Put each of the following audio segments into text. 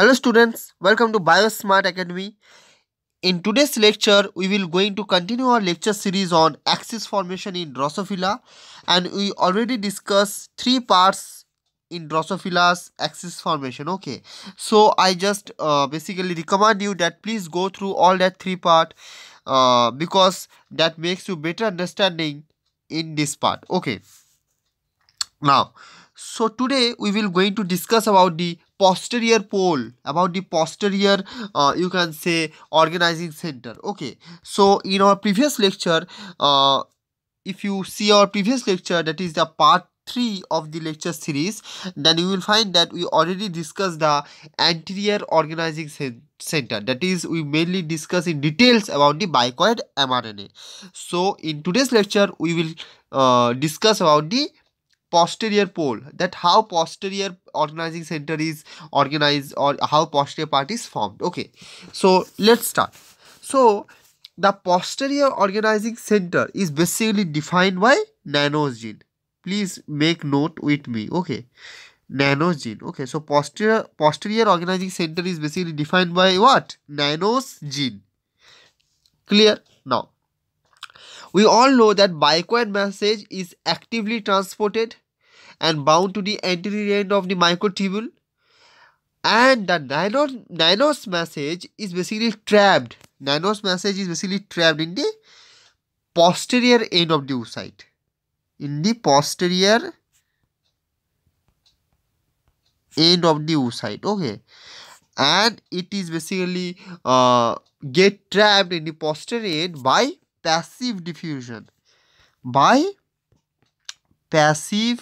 hello students welcome to biosmart academy in today's lecture we will going to continue our lecture series on axis formation in drosophila and we already discussed three parts in drosophila's axis formation okay so i just uh, basically recommend you that please go through all that three part uh, because that makes you better understanding in this part okay now so today we will going to discuss about the posterior pole about the posterior uh, you can say organizing center okay so in our previous lecture uh, if you see our previous lecture that is the part 3 of the lecture series then you will find that we already discussed the anterior organizing center that is we mainly discuss in details about the bicoid mRNA so in today's lecture we will uh, discuss about the posterior pole that how posterior organizing center is organized or how posterior part is formed okay so let's start so the posterior organizing center is basically defined by nanosgene please make note with me okay nanosgene okay so posterior posterior organizing center is basically defined by what nanosgene clear now we all know that mycoid message is actively transported and bound to the anterior end of the microtubule and the nanos, nanos message is basically trapped. Nanos message is basically trapped in the posterior end of the oocyte. In the posterior end of the oocyte, okay. And it is basically uh, get trapped in the posterior end by passive diffusion by passive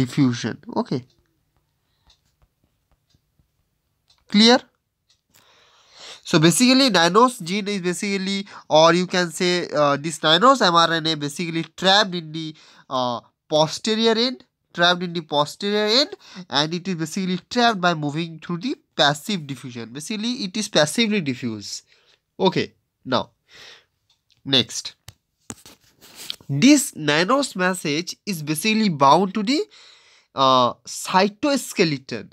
diffusion okay clear so basically nanos gene is basically or you can say uh, this nanos mRNA basically trapped in the uh, posterior end trapped in the posterior end and it is basically trapped by moving through the passive diffusion basically it is passively diffused Okay, now next. This nanos message is basically bound to the uh, cytoskeleton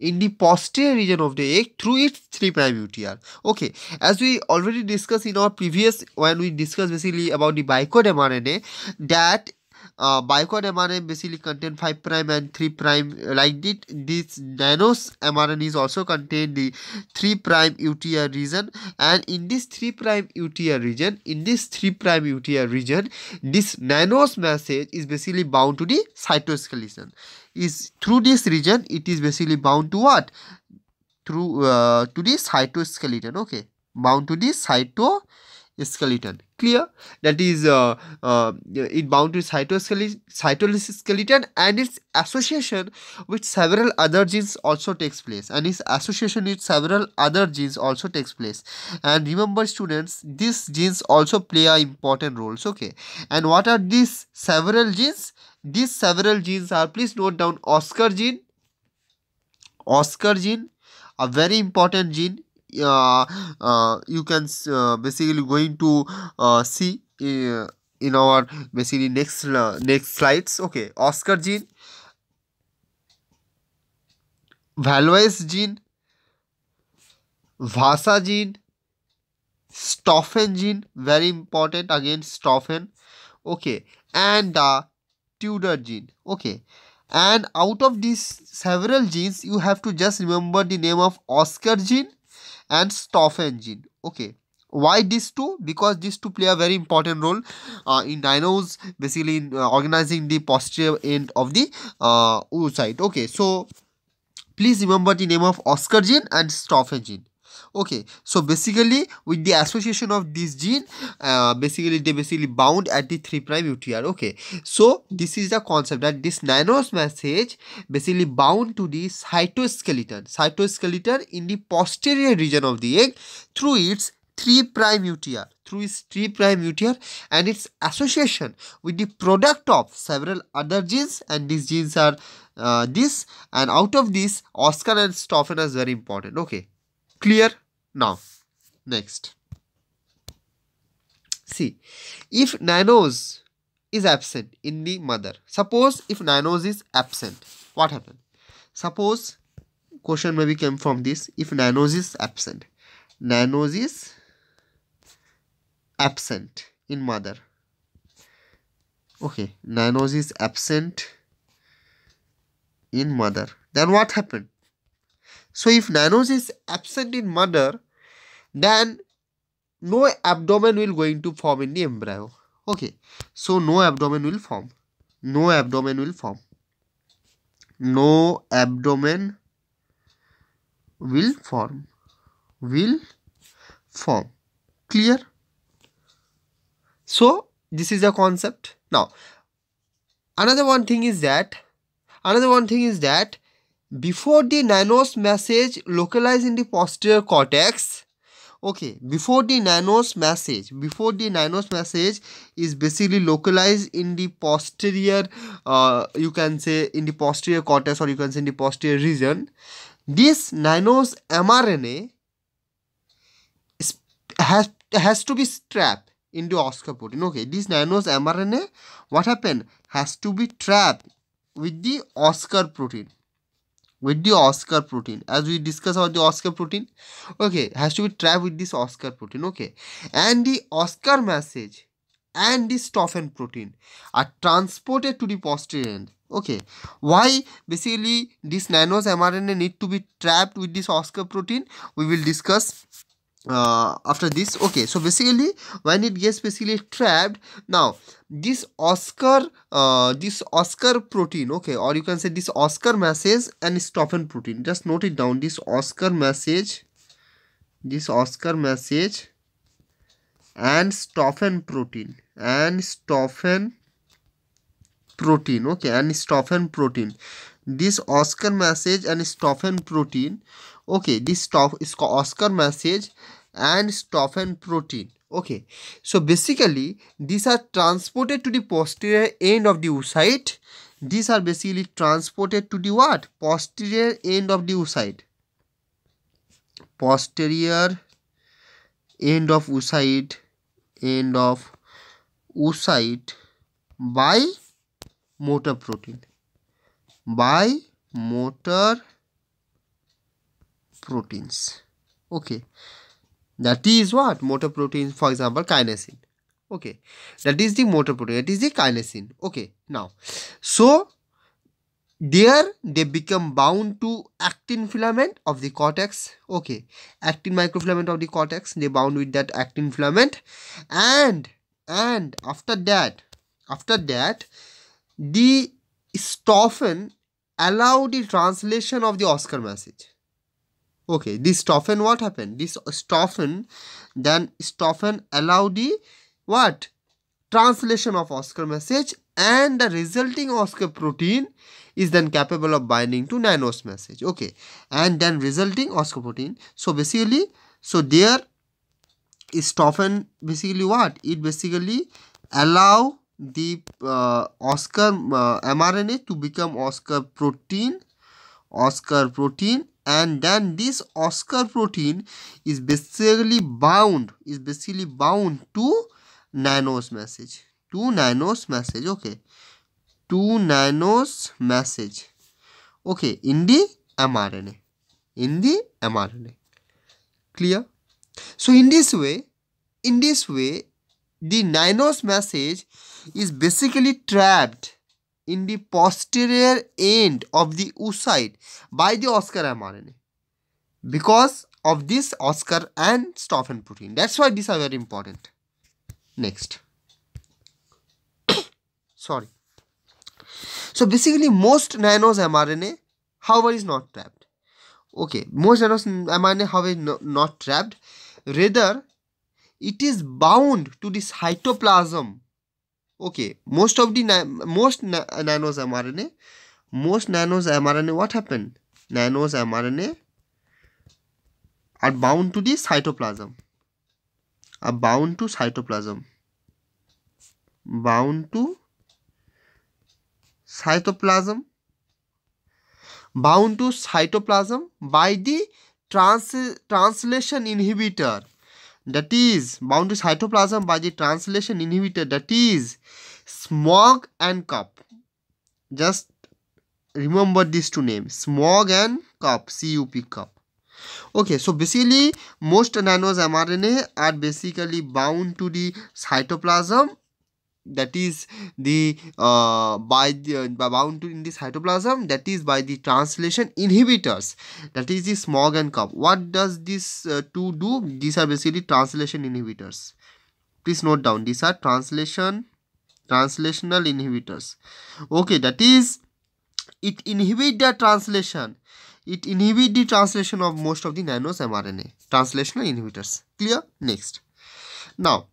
in the posterior region of the egg through its 3 prime UTR. Okay, as we already discussed in our previous when we discussed basically about the bicode mRNA that uh, bicon mRNA basically contain 5 prime and 3 prime uh, like this this nanos mRNAs also contain the 3 prime UTR region and in this 3 prime UTR region in this 3 prime UTR region this nanos message is basically bound to the cytoskeleton is through this region it is basically bound to what through uh, to the cytoskeleton okay bound to the cytoskeleton skeleton clear that is uh, uh, it bound to cytolysis skeleton and its association with several other genes also takes place and its association with several other genes also takes place and remember students these genes also play a important roles okay and what are these several genes these several genes are please note down oscar gene oscar gene a very important gene uh, uh, you can uh, basically going to see in our basically next next slides okay oscar gene Valois gene, Vasa gene, Stoffen gene, very important again Stoffen, okay, and the uh, Tudor gene, okay. And out of these several genes, you have to just remember the name of Oscar gene and Stoffen engine Okay, why these two? Because these two play a very important role uh, in dinos, basically in uh, organizing the posterior end of the uh, oocyte. Okay, so please remember the name of Oscar gene and Stoffen gene okay so basically with the association of this gene uh, basically they basically bound at the 3 prime utr okay so this is the concept that this nanos message basically bound to the cytoskeleton cytoskeleton in the posterior region of the egg through its 3 prime UTR through its 3 prime UTR and its association with the product of several other genes and these genes are uh, this and out of this Oscar and Stoffen is very important okay clear now, next. See, if nanos is absent in the mother, suppose if nanos is absent, what happened? Suppose question maybe came from this, if nanos is absent, nanos is absent in mother. Okay, nanos is absent in mother. Then what happened? So if nanos is absent in mother, then no abdomen will going to form in the embryo okay so no abdomen will form no abdomen will form no abdomen will form will form clear so this is a concept now another one thing is that another one thing is that before the nanos message localized in the posterior cortex okay before the nanos message before the nanos message is basically localized in the posterior uh, you can say in the posterior cortex or you can say in the posterior region this nanos mrna is, has has to be trapped in the Oscar protein. okay this nanos mrna what happened has to be trapped with the oscar protein with the Oscar protein as we discussed about the Oscar protein okay has to be trapped with this Oscar protein okay and the Oscar message and the Stoffen protein are transported to the posterior end okay why basically this nanos mRNA need to be trapped with this Oscar protein we will discuss uh, after this okay so basically when it gets basically trapped now this oscar uh, this oscar protein okay or you can say this oscar message and stoppin protein just note it down this oscar message this oscar message and stoffen protein and stoffen protein okay and stoffen protein this oscar message and stoffen protein okay this stuff is oscar message and stuff and protein okay so basically these are transported to the posterior end of the oocyte these are basically transported to the what posterior end of the oocyte posterior end of oocyte end of oocyte by motor protein by motor proteins okay that is what motor protein for example kinesin okay that is the motor protein that is the kinesin okay now so there they become bound to actin filament of the cortex okay actin microfilament of the cortex they bound with that actin filament and and after that after that the stoffen allow the translation of the oscar message okay this stoffen what happened this stoffen then stoffen allowed the what translation of oscar message and the resulting oscar protein is then capable of binding to nanos message okay and then resulting oscar protein so basically so there is stoffen basically what it basically allow the uh, oscar uh, mrna to become oscar protein oscar protein and then this Oscar protein is basically bound is basically bound to nanos message to nanos message okay to nanos message okay in the mRNA in the mRNA clear so in this way in this way the nanos message is basically trapped in the posterior end of the oocyte by the Oscar mRNA because of this Oscar and Stoffen protein. That's why these are very important. Next. Sorry. So basically most nanos mRNA however is not trapped. Okay, most nanos mRNA however is no, not trapped. Rather, it is bound to the cytoplasm Okay, most of the most na nanos mRNA, most nanos mRNA, what happened? Nanos mRNA are bound to the cytoplasm, are bound to cytoplasm, bound to cytoplasm, bound to cytoplasm by the trans translation inhibitor that is bound to cytoplasm by the translation inhibitor that is smog and cup just remember these two names smog and cup cup cup okay so basically most nanos mrna are basically bound to the cytoplasm that is the uh, by the uh, bound to in this cytoplasm that is by the translation inhibitors that is the smog and cup what does this uh, two do these are basically translation inhibitors please note down these are translation translational inhibitors okay that is it inhibit the translation it inhibit the translation of most of the nanos mrna translational inhibitors clear next now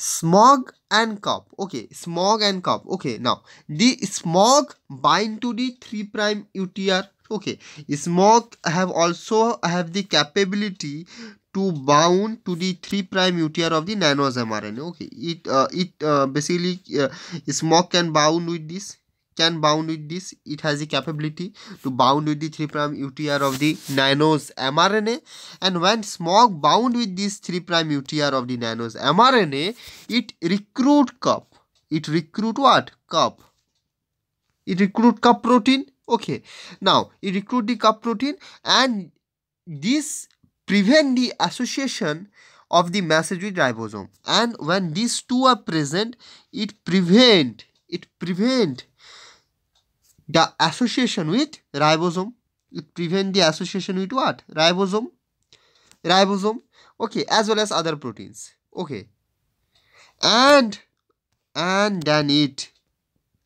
smog and cup okay smog and cup okay now the smog bind to the 3 prime utr okay smog have also have the capability to bound to the 3 prime UTR of the nanos mRNA. Okay, it uh, it uh, basically uh, can bound with this can bound with this it has the capability to bound with the 3 prime UTR of the nanos mRNA and when SMOG bound with this 3 prime UTR of the nanos mRNA it recruit cup it recruit what cup it recruit cup protein okay now it recruit the cup protein and this prevent the association of the message with ribosome and when these two are present it prevent it prevent the association with ribosome. It prevents the association with what? Ribosome. Ribosome. Okay, as well as other proteins. Okay. And and then it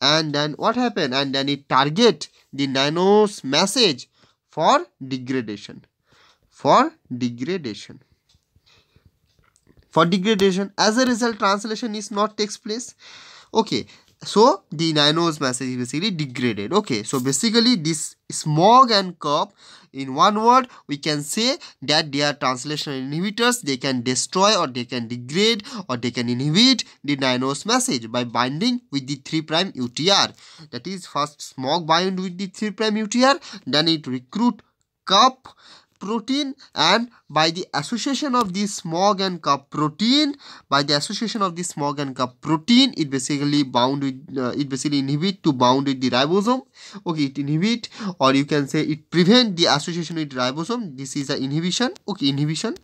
and then what happened? And then it target the nanos message for degradation. For degradation for degradation as a result translation is not takes place okay so the nanos message is basically degraded okay so basically this smog and curb in one word we can say that they are translational inhibitors they can destroy or they can degrade or they can inhibit the nanos message by binding with the 3 prime utr that is first smog bind with the 3 prime utr then it recruit cup protein and by the association of this smog and cup protein by the association of this smog and cup protein it basically bound with uh, it basically inhibit to bound with the ribosome okay it inhibit or you can say it prevent the association with ribosome this is the inhibition okay inhibition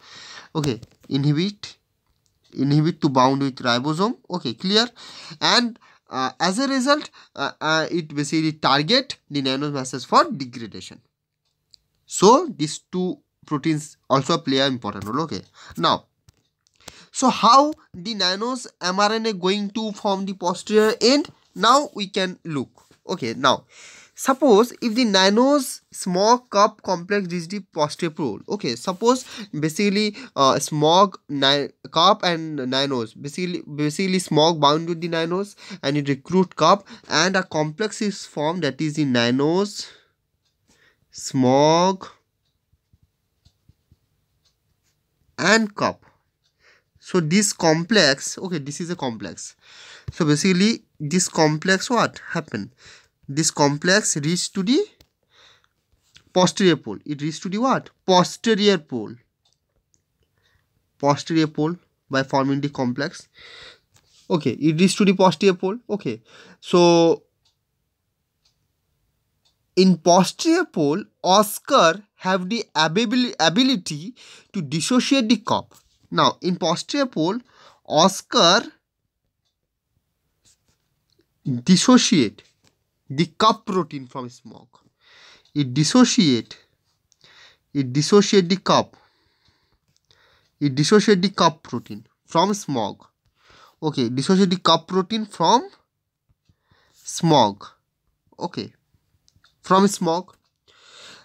okay inhibit inhibit to bound with ribosome okay clear and uh, as a result uh, uh, it basically target the nanomasses for degradation so these two proteins also play an important role okay now so how the nanos mRNA going to form the posterior end now we can look okay now suppose if the nanos smog cup complex is the posterior pole okay suppose basically uh, smog cup and nanos basically basically smog bound with the nanos and it recruit cup and a complex is formed that is the nanos smog and cup so this complex okay this is a complex so basically this complex what happened this complex reached to the posterior pole it reached to the what posterior pole posterior pole by forming the complex okay it reached to the posterior pole okay so in posterior pole, Oscar have the ability to dissociate the cup. Now, in posterior pole, Oscar dissociate the cup protein from smog. It dissociate. It dissociate the cup. It dissociate the cup protein from smog. Okay, dissociate the cup protein from smog. Okay from smog.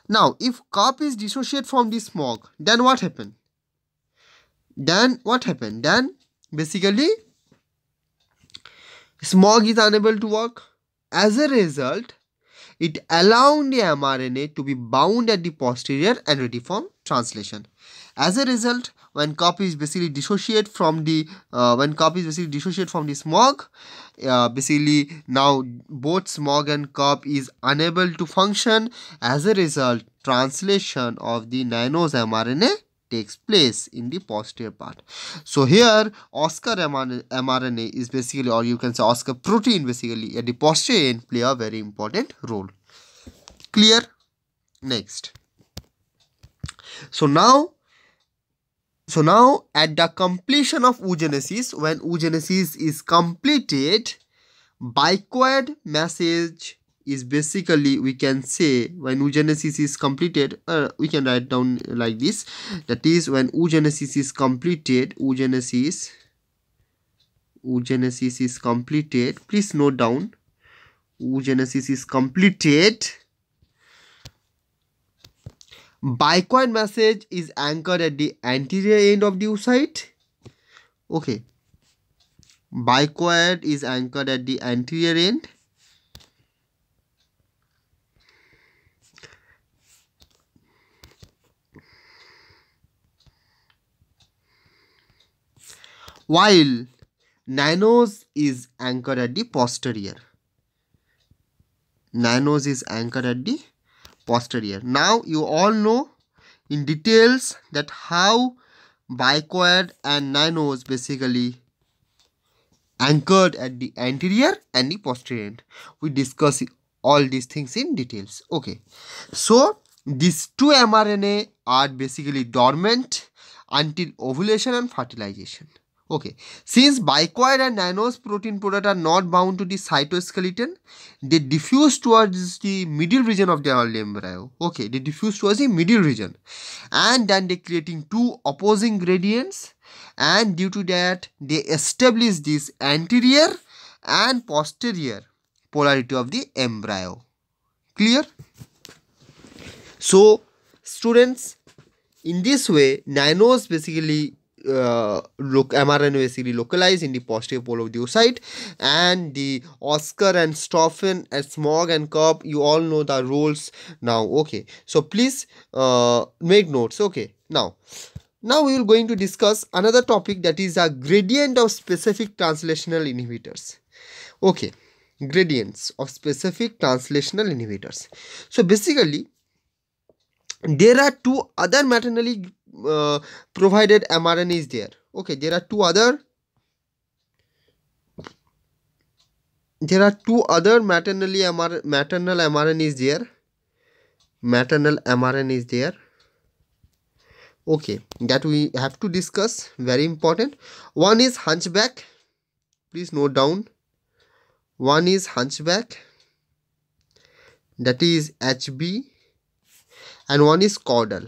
Now, if carb is dissociated from the smog, then what happened? Then what happened? Then basically smog is unable to work. As a result, it allowed the mRNA to be bound at the posterior and ready for translation. As a result, when copies basically dissociate from the uh, when copies basically dissociate from the smog, uh, basically now both smog and cop is unable to function. As a result, translation of the nanos mRNA takes place in the posterior part. So here Oscar mRNA is basically or you can say Oscar protein basically a end play a very important role. Clear? Next. So now so now at the completion of oogenesis when oogenesis is completed bicoid message is basically we can say when oogenesis is completed uh, we can write down like this that is when oogenesis is completed oogenesis oogenesis is completed please note down oogenesis is completed bicoid message is anchored at the anterior end of the oocyte okay bicoid is anchored at the anterior end while nanos is anchored at the posterior. Nanos is anchored at the posterior. Now you all know in details that how bicoid and nanos basically anchored at the anterior and the posterior end. We discuss all these things in details. Okay. So these two mRNA are basically dormant until ovulation and fertilization. Okay, since bicoid and nanos protein product are not bound to the cytoskeleton, they diffuse towards the middle region of the embryo. Okay, they diffuse towards the middle region. And then they creating two opposing gradients and due to that they establish this anterior and posterior polarity of the embryo. Clear? So, students, in this way, nanos basically uh, look mRNA basically localized in the positive pole of the oocyte and the Oscar and Stoffen and Smog and Cobb you all know the rules now okay so please uh, make notes okay now now we will going to discuss another topic that is a gradient of specific translational inhibitors okay gradients of specific translational inhibitors so basically there are two other maternally uh, provided mRNA is there. Okay, there are two other there are two other maternally MR, maternal mRNA is there. Maternal mRNA is there. Okay, that we have to discuss. Very important. One is hunchback. Please note down. One is hunchback. That is HB. And one is caudal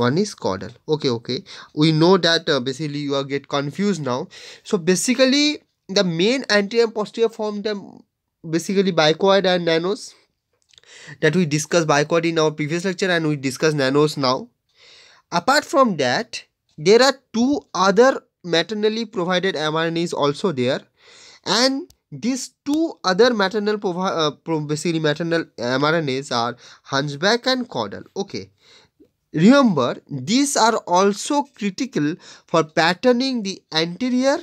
one is caudal okay okay we know that uh, basically you are get confused now so basically the main anterior and posterior form the basically bicoid and nanos that we discussed bicoid in our previous lecture and we discussed nanos now apart from that there are two other maternally provided mRNAs also there and these two other maternal uh, basically maternal mRNAs are hunchback and caudal okay Remember, these are also critical for patterning the anterior,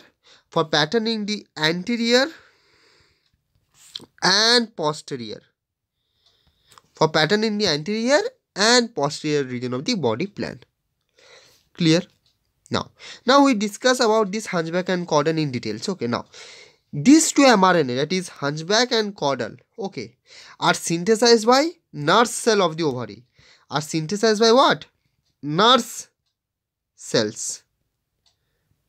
for patterning the anterior and posterior. For patterning the anterior and posterior region of the body plan. Clear? Now, now we discuss about this hunchback and caudal in details. Okay, now these two mRNA that is hunchback and caudal okay are synthesized by nurse cell of the ovary are synthesized by what? Nurse cells.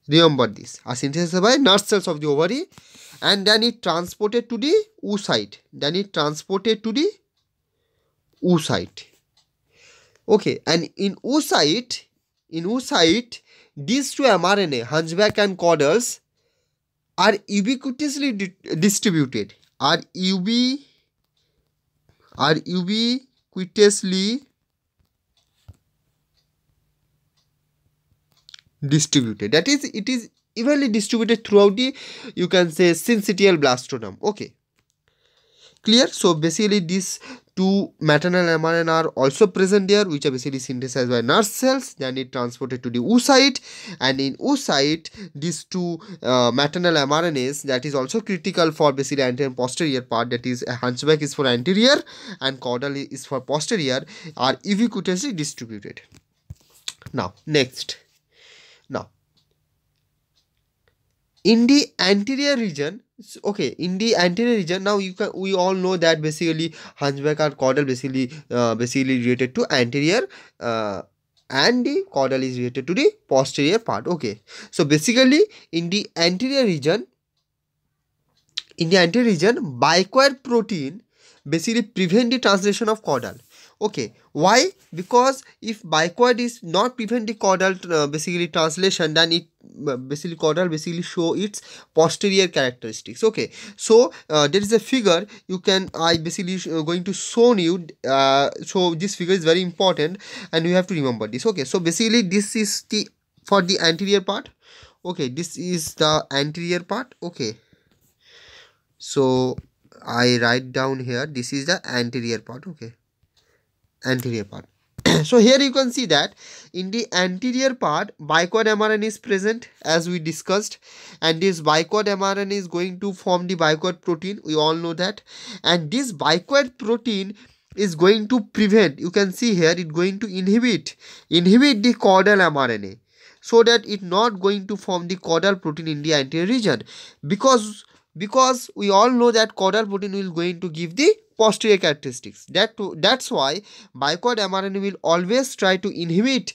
Remember this are synthesized by nurse cells of the ovary and then it transported to the oocyte. Then it transported to the oocyte. Okay, and in oocyte, in oocyte, these two mRNA, hunchback and caudals, are ubiquitously di distributed. Are ubi are ubiquitously distributed that is it is evenly distributed throughout the you can say syncytial blastoderm. okay clear so basically these two maternal mRNA are also present there which are basically synthesized by nurse cells then it transported to the oocyte and in oocyte these two uh, maternal mRNAs that is also critical for basically anterior and posterior part that is a hunchback is for anterior and caudal is for posterior are ubiquitously distributed now next in the anterior region okay in the anterior region now you can we all know that basically hunchback or caudal basically uh, basically related to anterior uh, and the caudal is related to the posterior part okay so basically in the anterior region in the anterior region bicoid protein basically prevent the translation of caudal okay why because if bicoid is not prevent the caudal uh, basically translation then it uh, basically caudal basically show its posterior characteristics okay so uh, there is a figure you can i basically uh, going to show you uh, so this figure is very important and you have to remember this okay so basically this is the for the anterior part okay this is the anterior part okay so i write down here this is the anterior part okay anterior part. so here you can see that in the anterior part bicod mRNA is present as we discussed and this bicod mRNA is going to form the bicod protein we all know that and this bicod protein is going to prevent you can see here it going to inhibit inhibit the caudal mRNA so that it not going to form the caudal protein in the anterior region because because we all know that caudal protein will going to give the posterior characteristics. That That's why bicod mRNA will always try to inhibit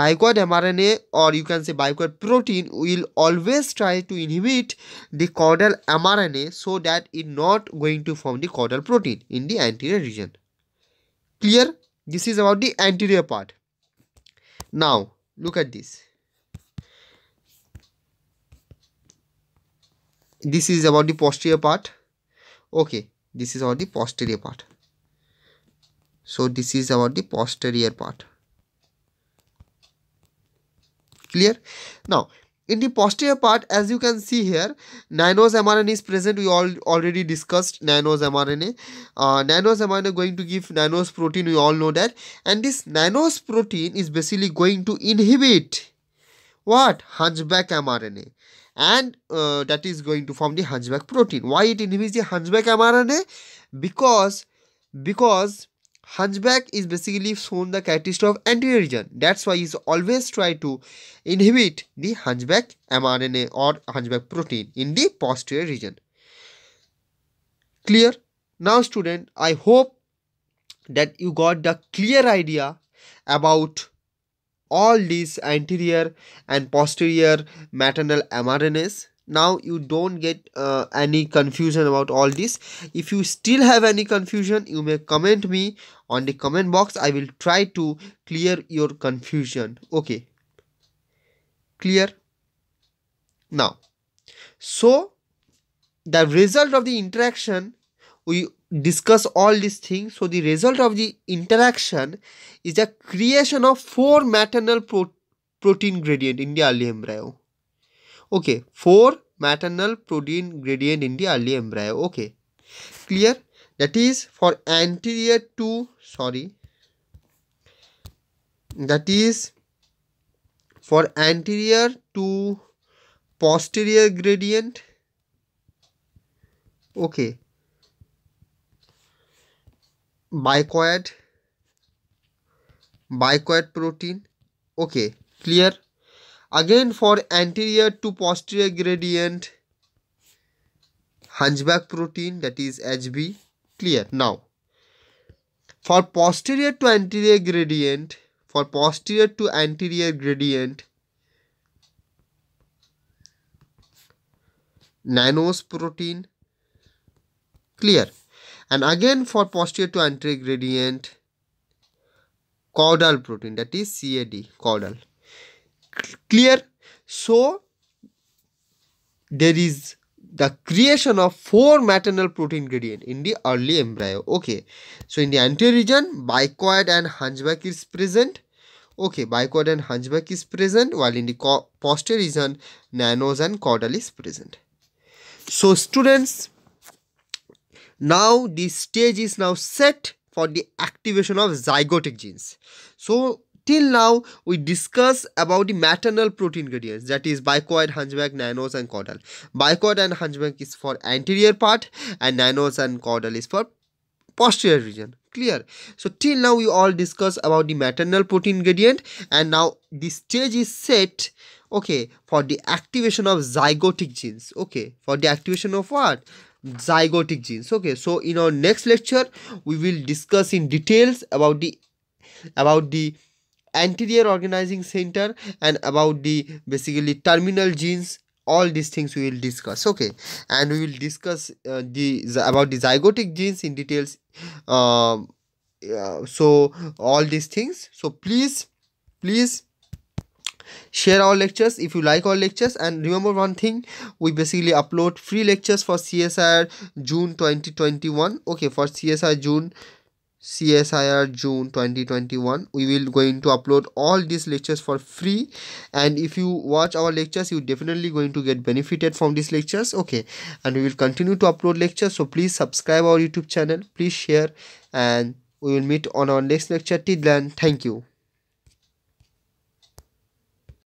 bicod mRNA or you can say bicod protein will always try to inhibit the caudal mRNA so that it not going to form the caudal protein in the anterior region. Clear? This is about the anterior part. Now, look at this. This is about the posterior part. Okay this is about the posterior part so this is about the posterior part clear now in the posterior part as you can see here nanos mrna is present we all already discussed nanos mrna uh, nanos mrna going to give nanos protein we all know that and this nanos protein is basically going to inhibit what hunchback mrna and uh, that is going to form the hunchback protein why it inhibits the hunchback mrna because because hunchback is basically shown the characteristic of anterior region that's why it's always try to inhibit the hunchback mrna or hunchback protein in the posterior region clear now student i hope that you got the clear idea about all these anterior and posterior maternal mRNAs now you don't get uh, any confusion about all this if you still have any confusion you may comment me on the comment box i will try to clear your confusion okay clear now so the result of the interaction we discuss all these things so the result of the interaction is the creation of four maternal pro protein gradient in the early embryo okay four maternal protein gradient in the early embryo okay clear that is for anterior to sorry that is for anterior to posterior gradient okay bicoid bicoid protein okay clear again for anterior to posterior gradient hunchback protein that is hb clear now for posterior to anterior gradient for posterior to anterior gradient nanos protein clear and again for posterior to anterior gradient caudal protein that is CAD caudal clear so there is the creation of four maternal protein gradient in the early embryo okay so in the anterior region bicoid and hunchback is present okay bicoid and hunchback is present while in the posterior region nanos and caudal is present so students now the stage is now set for the activation of zygotic genes. So till now we discuss about the maternal protein gradients that is bicoid, hunchback, nanos and caudal. Bicoid and hunchback is for anterior part and nanos and caudal is for posterior region clear so till now we all discuss about the maternal protein gradient and now the stage is set okay for the activation of zygotic genes okay for the activation of what zygotic genes okay so in our next lecture we will discuss in details about the about the anterior organizing center and about the basically terminal genes all these things we will discuss okay and we will discuss uh, the about the zygotic genes in details um, uh, so all these things so please please share our lectures if you like our lectures and remember one thing we basically upload free lectures for csir june 2021 okay for csir june CSIR June 2021 we will going to upload all these lectures for free and if you watch our lectures you definitely going to get benefited from these lectures okay and we will continue to upload lectures so please subscribe our YouTube channel please share and we will meet on our next lecture till then thank you